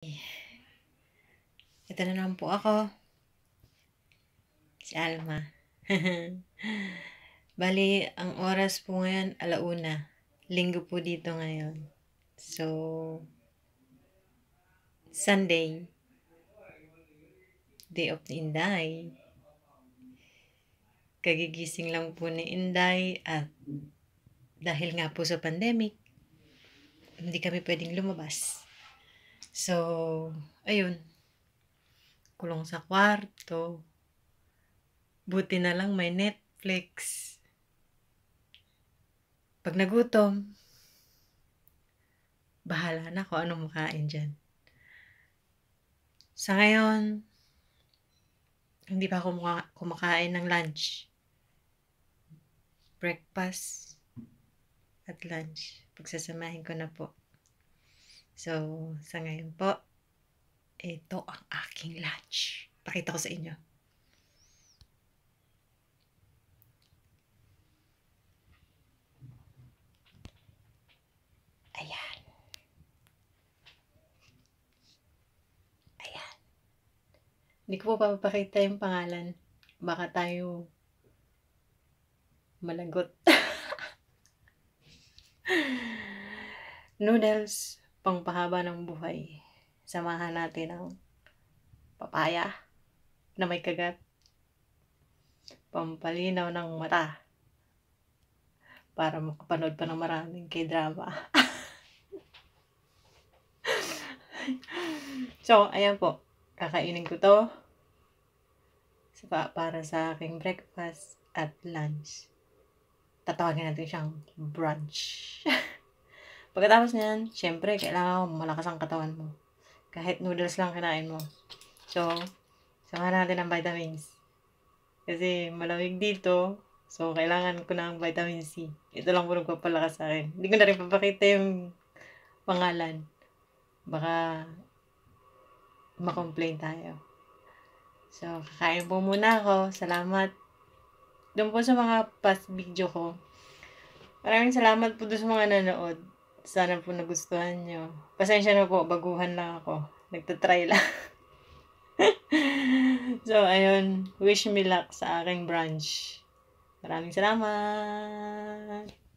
Eh, ito na naman po ako. Si Alma. Bali, ang oras po ngayon, alauna. Linggo po dito ngayon. So, Sunday. Day of the Inday. Kagigising lang po ni Inday at dahil nga po sa pandemic, hindi kami pwedeng lumabas. So, ayun. Kulong sa kwarto. Buti na lang may Netflix. Pag nagutom, bahala na kung anong makain dyan. Sa ngayon, hindi pa ako kumakain ng lunch. Breakfast at lunch. Pagsasamahin ko na po. So, sa ngayon po, ito ang aking lunch. Pakita ko sa inyo. Ayan. Ayan. Hindi ko po papakita yung pangalan. Baka tayo malagot. Noodles pangpahaba ng buhay, samahan natin ang papaya na may kagat, pampalinaw ng mata, para makapanood pa ng maraming k-drama. so, ayan po. Kakainin ko to sa, para sa aking breakfast at lunch. Tatawagin natin siyang brunch. Pagkatapos niyan, syempre, kailangan malakas ang katawan mo. Kahit noodles lang kinain mo. So, sama natin ang vitamins. Kasi malamig dito, so kailangan ko na ang vitamin C. Ito lang po nagpapalakas sa akin. Hindi ko na rin papakita yung pangalan. Baka makomplain tayo. So, kakain po muna ako. Salamat. Doon po sa mga past video ko. Maraming salamat po doon sa mga nanood. Sana po nagustuhan nyo. Pasensya na po, baguhan lang ako. Nagtatry lang. so, ayun. Wish me luck sa aking brunch. Maraming salamat!